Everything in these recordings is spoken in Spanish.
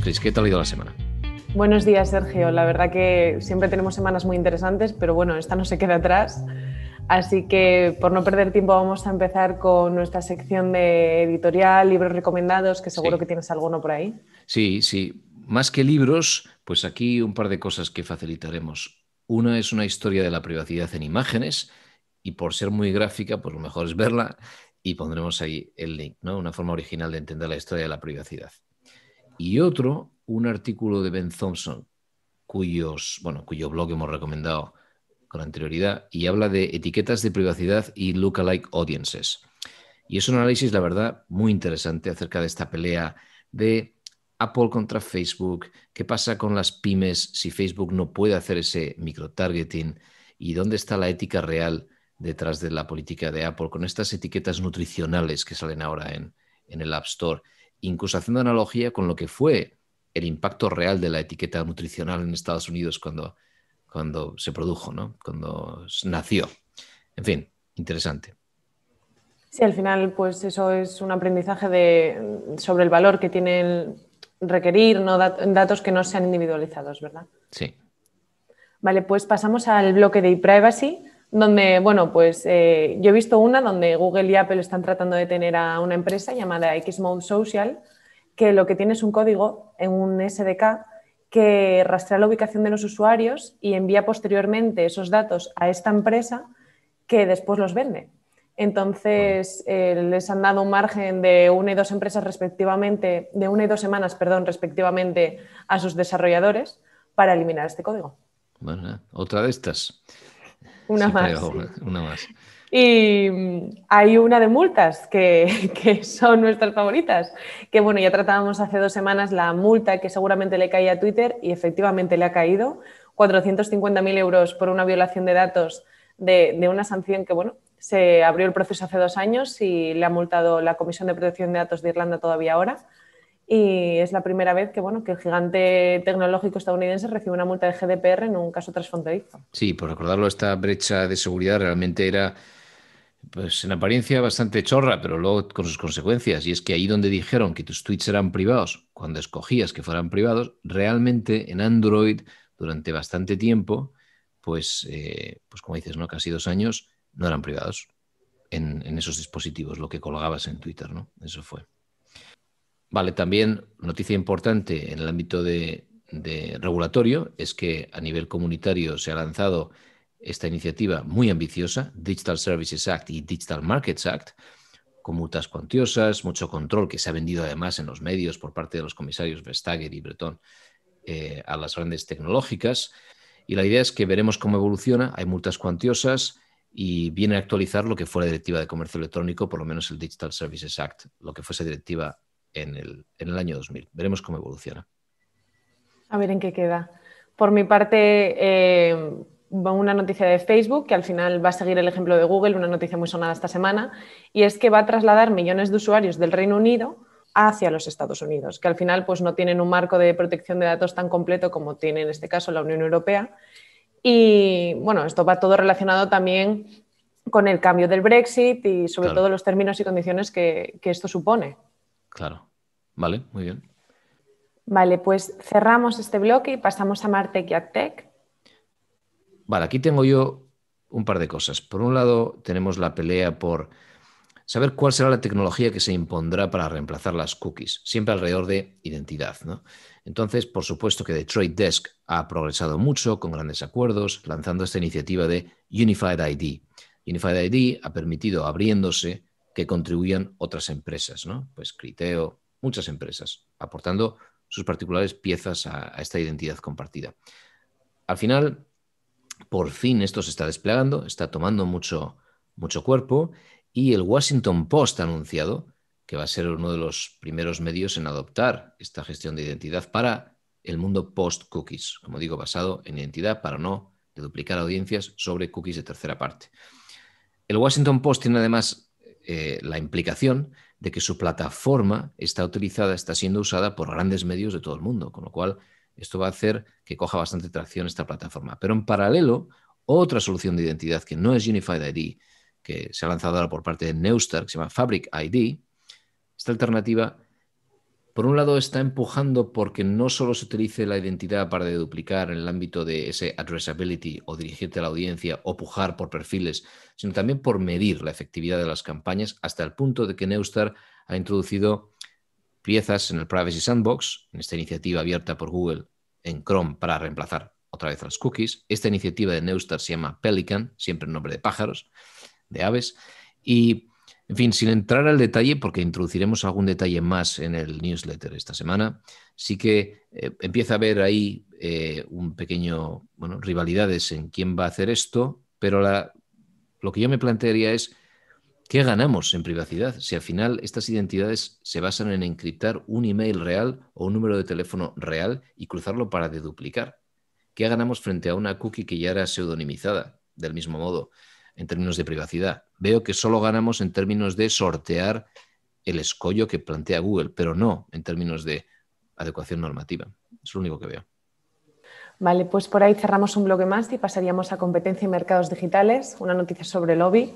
Chris, ¿Qué tal ha ido la semana? Buenos días, Sergio. La verdad que siempre tenemos semanas muy interesantes, pero bueno, esta no se queda atrás. Así que por no perder tiempo vamos a empezar con nuestra sección de editorial, libros recomendados, que seguro que tienes alguno por ahí. Sí, sí. Más que libros, pues aquí un par de cosas que facilitaremos. Una es una historia de la privacidad en imágenes y por ser muy gráfica, pues lo mejor es verla y pondremos ahí el link, ¿no? Una forma original de entender la historia de la privacidad y otro un artículo de Ben Thompson, cuyos, bueno, cuyo blog hemos recomendado con anterioridad, y habla de etiquetas de privacidad y lookalike audiences. Y es un análisis, la verdad, muy interesante acerca de esta pelea de Apple contra Facebook, qué pasa con las pymes si Facebook no puede hacer ese microtargeting y dónde está la ética real detrás de la política de Apple con estas etiquetas nutricionales que salen ahora en el App Store incluso haciendo analogía con lo que fue el impacto real de la etiqueta nutricional en Estados Unidos cuando, cuando se produjo, ¿no? cuando nació. En fin, interesante. Sí, al final, pues eso es un aprendizaje mm, sobre el valor que tiene el requerir no datos que no sean individualizados, ¿verdad? Sí. Vale, pues pasamos al bloque de e privacy donde, bueno, pues eh, yo he visto una donde Google y Apple están tratando de tener a una empresa llamada Xmode Social, que lo que tiene es un código en un SDK que rastrea la ubicación de los usuarios y envía posteriormente esos datos a esta empresa que después los vende. Entonces, eh, les han dado un margen de una y dos empresas respectivamente, de una y dos semanas, perdón, respectivamente a sus desarrolladores para eliminar este código. Bueno, otra de estas. Una más. Y mm, hay una de multas que, son nuestras favoritas, que bueno, ya tratábamos hace dos semanas la multa que seguramente le caía a Twitter y efectivamente le ha caído, 450.000 euros por una violación de datos de, de, una sanción que bueno, se abrió el proceso hace dos años y le ha multado la Comisión de Protección de Datos de Irlanda todavía ahora y es la primera vez que, bueno, que el gigante tecnológico estadounidense recibe una multa de GDPR en un caso transfronterizo. Sí, por recordarlo, esta brecha de seguridad realmente era, pues en apariencia bastante chorra, pero luego con sus consecuencias. Y es que ahí donde dijeron que tus tweets eran privados, cuando escogías que fueran privados, realmente en Android durante bastante tiempo, pues, eh, pues como dices, ¿no? Casi dos años, no eran privados en, en esos dispositivos, lo que colgabas en Twitter, ¿no? Eso fue. Vale, también noticia importante en el ámbito de, regulatorio es que a nivel comunitario se ha lanzado esta iniciativa muy ambiciosa, Digital Services Act y Digital Markets Act, con multas cuantiosas, mucho control que se ha vendido además en los medios por parte de los comisarios Vestager y Breton eh, a las grandes tecnológicas. Y la idea es que veremos cómo evoluciona, hay multas cuantiosas y viene a actualizar lo que fue la directiva de comercio electrónico, por lo menos el Digital Services Act, lo que fue directiva en el, año 2000. Veremos cómo evoluciona. A ver en qué queda. Por mi parte, eh, una noticia de Facebook, que al final va a seguir el ejemplo de Google, una noticia muy sonada esta semana, y es que va a trasladar millones de usuarios del Reino Unido hacia los Estados Unidos, que al final pues, no tienen un marco de protección de datos tan completo como tiene en este caso la Unión Europea. Y bueno, esto va todo relacionado también con el cambio del Brexit y sobre todo los términos y condiciones que esto supone. Claro. Vale, muy bien. Vale, pues cerramos este bloque y pasamos a Martech y Vale, aquí tengo yo un par de cosas. Por un lado, tenemos la pelea por saber cuál será la tecnología que se impondrá para reemplazar las cookies, siempre alrededor de identidad. Entonces, por supuesto que Detroit Desk ha progresado mucho con grandes acuerdos, lanzando esta iniciativa de Unified ID. Unified ID ha permitido, abriéndose, que contribuían otras empresas, ¿no? Pues Criteo, muchas empresas, aportando sus particulares piezas a, esta identidad compartida. Al final, por fin esto se está desplegando, está tomando mucho, mucho cuerpo y el Washington Post ha anunciado que va a ser uno de los primeros medios en adoptar esta gestión de identidad para el mundo post-cookies, como digo, basado en identidad para no duplicar audiencias sobre cookies de tercera parte. El Washington Post tiene además eh, la implicación de que su plataforma está utilizada, está siendo usada por grandes medios de todo el mundo, con lo cual esto va a hacer que coja bastante tracción esta plataforma. Pero en paralelo, otra solución de identidad que no es Unified ID, que se ha lanzado ahora por parte de Neustar, que se llama Fabric ID, esta alternativa por un lado, está empujando porque no solo se utilice la identidad para deduplicar en el ámbito de ese addressability o dirigirte a la audiencia o pujar por perfiles, sino también por medir la efectividad de las campañas hasta el punto de que Neustar ha introducido piezas en el Privacy Sandbox, en esta iniciativa abierta por Google en Chrome para reemplazar otra vez las cookies. Esta iniciativa de Neustar se llama Pelican, siempre en nombre de pájaros, de aves, y en fin, sin entrar al detalle, porque introduciremos algún detalle más en el newsletter esta semana, sí que eh, empieza a haber ahí eh, un pequeño, bueno, rivalidades en quién va a hacer esto, pero lo que yo me plantearía es, ¿qué ganamos en privacidad si al final estas identidades se basan en encriptar un email real o un número de teléfono real y cruzarlo para deduplicar? ¿Qué ganamos frente a una cookie que ya era pseudonimizada, del mismo modo? en términos de privacidad. Veo que solo ganamos en términos de sortear el escollo que plantea Google, pero no en términos de adecuación normativa. Es lo único que veo. Vale, pues por ahí cerramos un bloque más y pasaríamos a competencia y mercados digitales. Una noticia sobre el lobby.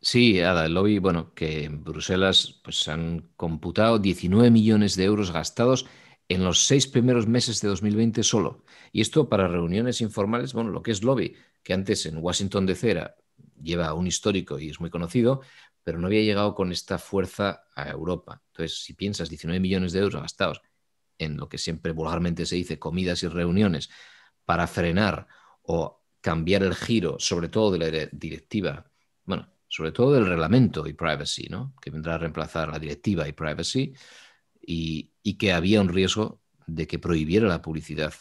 Sí, Ada, el lobby, bueno, que en Bruselas pues, han computado 19 millones de euros gastados en los seis primeros meses de 2020 solo. Y esto para reuniones informales, bueno, lo que es lobby, que antes en Washington DC era lleva un histórico y es muy conocido, pero no había llegado con esta fuerza a Europa. Entonces, si piensas 19 millones de euros gastados en lo que siempre vulgarmente se dice comidas y reuniones para frenar o cambiar el giro, sobre todo de la directiva, bueno, sobre todo del reglamento y privacy, ¿no? que vendrá a reemplazar la directiva y privacy, y, que había un riesgo de que prohibiera la publicidad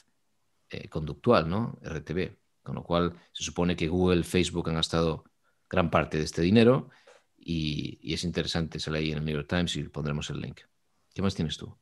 eh, conductual, ¿no? RTB con lo cual, se supone que Google, y Facebook han gastado gran parte de este dinero y, es interesante, se ahí en el New York Times y pondremos el link. ¿Qué más tienes tú?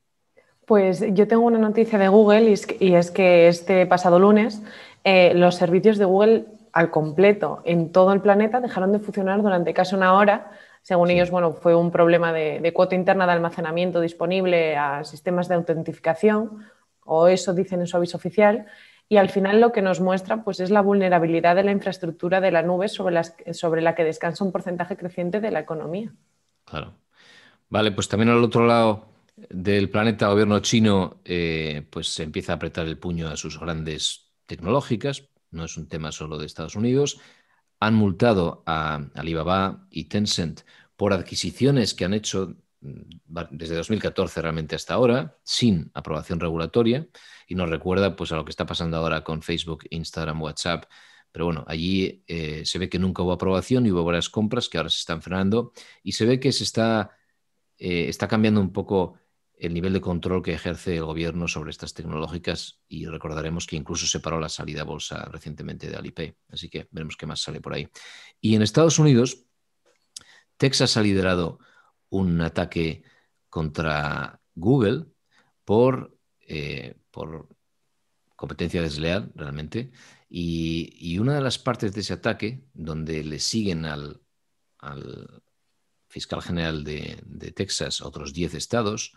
Pues yo tengo una noticia de Google y es que, este pasado lunes eh, los servicios de Google al completo en todo el planeta dejaron de funcionar durante casi una hora. Según ellos, bueno, fue un problema de, cuota interna de almacenamiento disponible a sistemas de autentificación, o eso dicen en su aviso oficial y al final lo que nos muestra pues, es la vulnerabilidad de la infraestructura de la nube sobre, las, sobre la que descansa un porcentaje creciente de la economía. Claro. Vale, pues también al otro lado del planeta, el gobierno chino eh, pues se empieza a apretar el puño a sus grandes tecnológicas, no es un tema solo de Estados Unidos. Han multado a Alibaba y Tencent por adquisiciones que han hecho Mm, desde 2014 realmente hasta ahora, sin aprobación regulatoria, y nos recuerda pues, a lo que está pasando ahora con Facebook, Instagram, WhatsApp. Pero bueno, allí eh, se ve que nunca hubo aprobación y hubo varias compras que ahora se están frenando y se ve que se está, eh, está cambiando un poco el nivel de control que ejerce el gobierno sobre estas tecnológicas y recordaremos que incluso se paró la salida bolsa recientemente de Alipay. Así que veremos qué más sale por ahí. Y en Estados Unidos, Texas ha liderado un ataque contra Google por, eh, por competencia desleal realmente. Y, una de las partes de ese ataque, donde le siguen al, fiscal general de, de Texas otros 10 estados,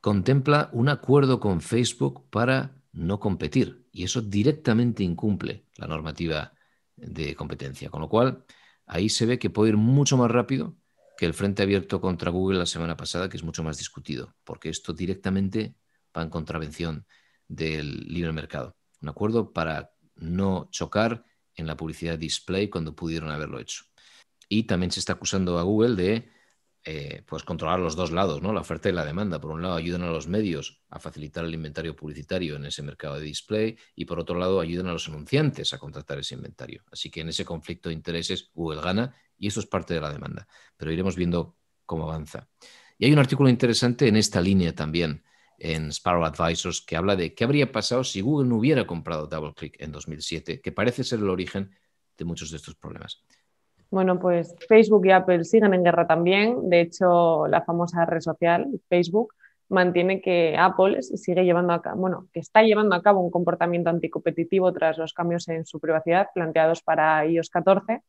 contempla un acuerdo con Facebook para no competir. Y eso directamente incumple la normativa de competencia. Con lo cual, ahí se ve que puede ir mucho más rápido que el frente abierto contra Google la semana pasada, que es mucho más discutido, porque esto directamente va en contravención del libre mercado. Un acuerdo para no chocar en la publicidad display cuando pudieron haberlo hecho. Y también se está acusando a Google de eh, pues controlar los dos lados, ¿no? La oferta y la demanda. Por un lado, ayudan a los medios a facilitar el inventario publicitario en ese mercado de display y por otro lado, ayudan a los anunciantes a contratar ese inventario. Así que en ese conflicto de intereses, Google gana y eso es parte de la demanda. Pero iremos viendo cómo avanza. Y hay un artículo interesante en esta línea también en Sparrow Advisors que habla de qué habría pasado si Google no hubiera comprado DoubleClick en 2007, que parece ser el origen de muchos de estos problemas. Bueno, pues Facebook y Apple siguen en guerra también. De hecho, la famosa red social, Facebook, mantiene que Apple sigue llevando a cabo, bueno, que está llevando a cabo un comportamiento anticompetitivo tras los cambios en su privacidad planteados para iOS 14,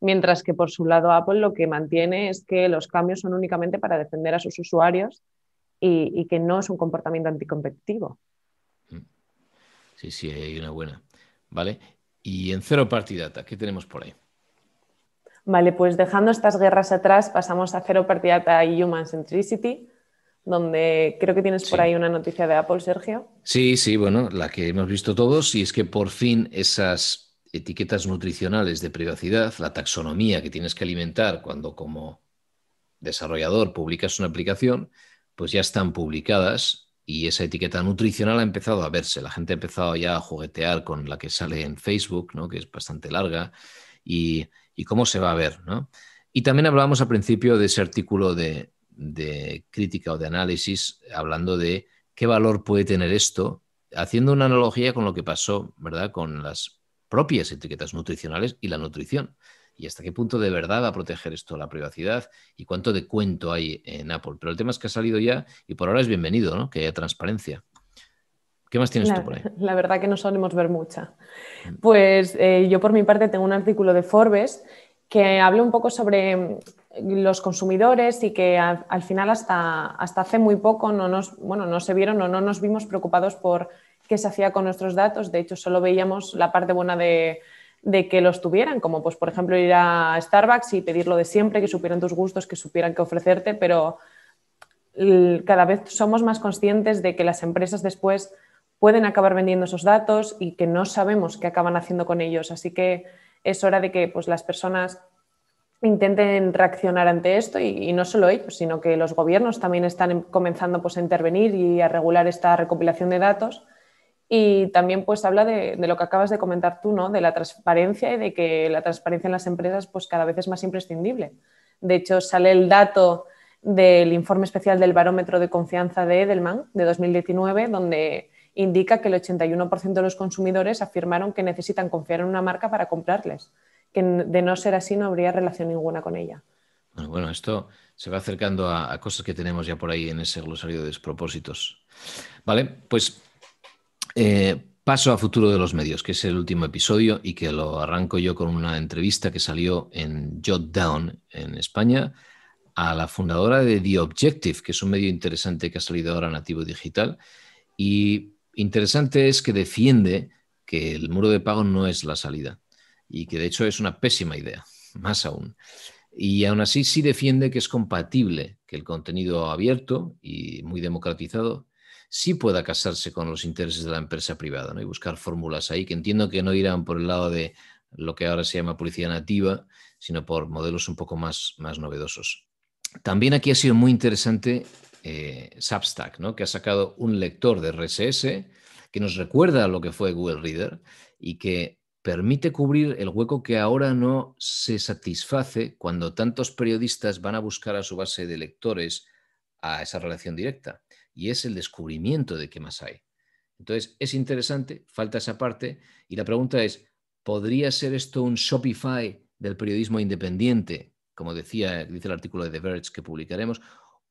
mientras que por su lado Apple lo que mantiene es que los cambios son únicamente para defender a sus usuarios y, que no es un comportamiento anticompetitivo. Sí, sí, hay una buena. ¿Vale? Y en cero partidata, ¿qué tenemos por ahí? Vale, pues dejando estas guerras atrás, pasamos a Cero Partidata y Human Centricity, donde creo que tienes por ahí una noticia de Apple, Sergio. Sí, sí, bueno, la que hemos visto todos, y es que por fin esas etiquetas nutricionales de privacidad, la taxonomía que tienes que alimentar cuando como desarrollador publicas una aplicación, pues ya están publicadas y esa etiqueta nutricional ha empezado a verse. La gente ha empezado ya a juguetear con la que sale en Facebook, ¿no? que es bastante larga, y y cómo se va a ver. ¿no? Y también hablábamos al principio de ese artículo de, crítica o de análisis, hablando de qué valor puede tener esto, haciendo una analogía con lo que pasó, ¿verdad?, con las propias etiquetas nutricionales y la nutrición. Y hasta qué punto de verdad va a proteger esto la privacidad y cuánto de cuento hay en Apple. Pero el tema es que ha salido ya y por ahora es bienvenido, ¿no? Que haya transparencia. ¿Qué más tienes tú por ahí? La verdad que no solemos ver mucha. Pues eh, yo por mi parte tengo un artículo de Forbes que habla un poco sobre mm, los consumidores y que al, final hasta, hasta, hace muy poco no nos, bueno, no se vieron o no nos vimos preocupados por qué se hacía con nuestros datos. De hecho, solo veíamos la parte buena de, que los tuvieran, como pues por ejemplo ir a Starbucks y pedirlo de siempre, que supieran tus gustos, que supieran qué ofrecerte, pero cada vez somos más conscientes de que las empresas después pueden acabar vendiendo esos datos y que no sabemos qué acaban haciendo con ellos. Así que es hora de que pues, las personas intenten reaccionar ante esto y, no solo ellos, sino que los gobiernos también están em, comenzando pues, a intervenir y a regular esta recopilación de datos. Y también pues habla de, lo que acabas de comentar tú, ¿no? De la transparencia y de que la transparencia en las empresas pues cada vez es más imprescindible. De hecho, sale el dato del informe especial del barómetro de confianza de Edelman de 2019, donde indica que el 81% de los consumidores afirmaron que necesitan confiar en una marca para comprarles, que de no ser así no habría relación ninguna con ella. Bueno, esto se va acercando a, cosas que tenemos ya por ahí en ese glosario de despropósitos. Vale, pues eh, paso a futuro de los medios, que es el último episodio y que lo arranco yo con una entrevista que salió en Jotdown en España a la fundadora de The Objective, que es un medio interesante que ha salido ahora nativo digital y interesante es que defiende que el muro de pago no es la salida y que de hecho es una pésima idea, más aún. Y aún así sí defiende que es compatible que el contenido abierto y muy democratizado sí pueda casarse con los intereses de la empresa privada ¿no? y buscar fórmulas ahí que entiendo que no irán por el lado de lo que ahora se llama policía nativa, sino por modelos un poco más, más novedosos. También aquí ha sido muy interesante eh, Substack, ¿no? que ha sacado un lector de RSS que nos recuerda lo que fue Google Reader y que permite cubrir el hueco que ahora no se satisface cuando tantos periodistas van a buscar a su base de lectores a esa relación directa, y es el descubrimiento de qué más hay. Entonces, es interesante, falta esa parte, y la pregunta es, ¿podría ser esto un Shopify del periodismo independiente, como decía, dice el artículo de The Verge que publicaremos,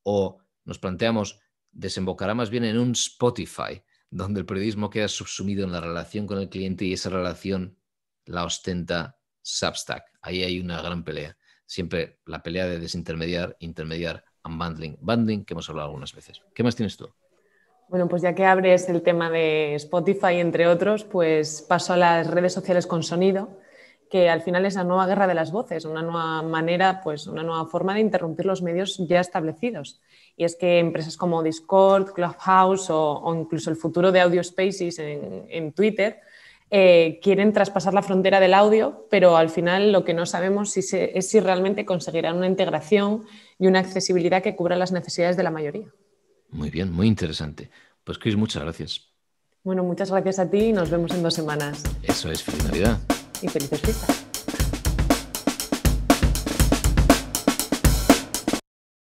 o nos planteamos desembocará más bien en un Spotify, donde el periodismo queda subsumido en la relación con el cliente y esa relación la ostenta Substack. Ahí hay una gran pelea. Siempre la pelea de desintermediar, intermediar, unbundling, bundling, que hemos hablado algunas veces. ¿Qué más tienes tú? Bueno, pues ya que abres el tema de Spotify, entre otros, pues paso a las redes sociales con sonido que al final es la nueva guerra de las voces, una nueva manera, pues una nueva forma de interrumpir los medios ya establecidos. Y es que empresas como Discord, Clubhouse o, incluso el futuro de Audio Spaces en, Twitter eh, quieren traspasar la frontera del audio, pero al final lo que no sabemos es si realmente conseguirán una integración y una accesibilidad que cubra las necesidades de la mayoría. Muy bien, muy interesante. Pues Chris, muchas gracias. Bueno, muchas gracias a ti y nos vemos en dos semanas. Eso es, finalidad. e feliz sabe.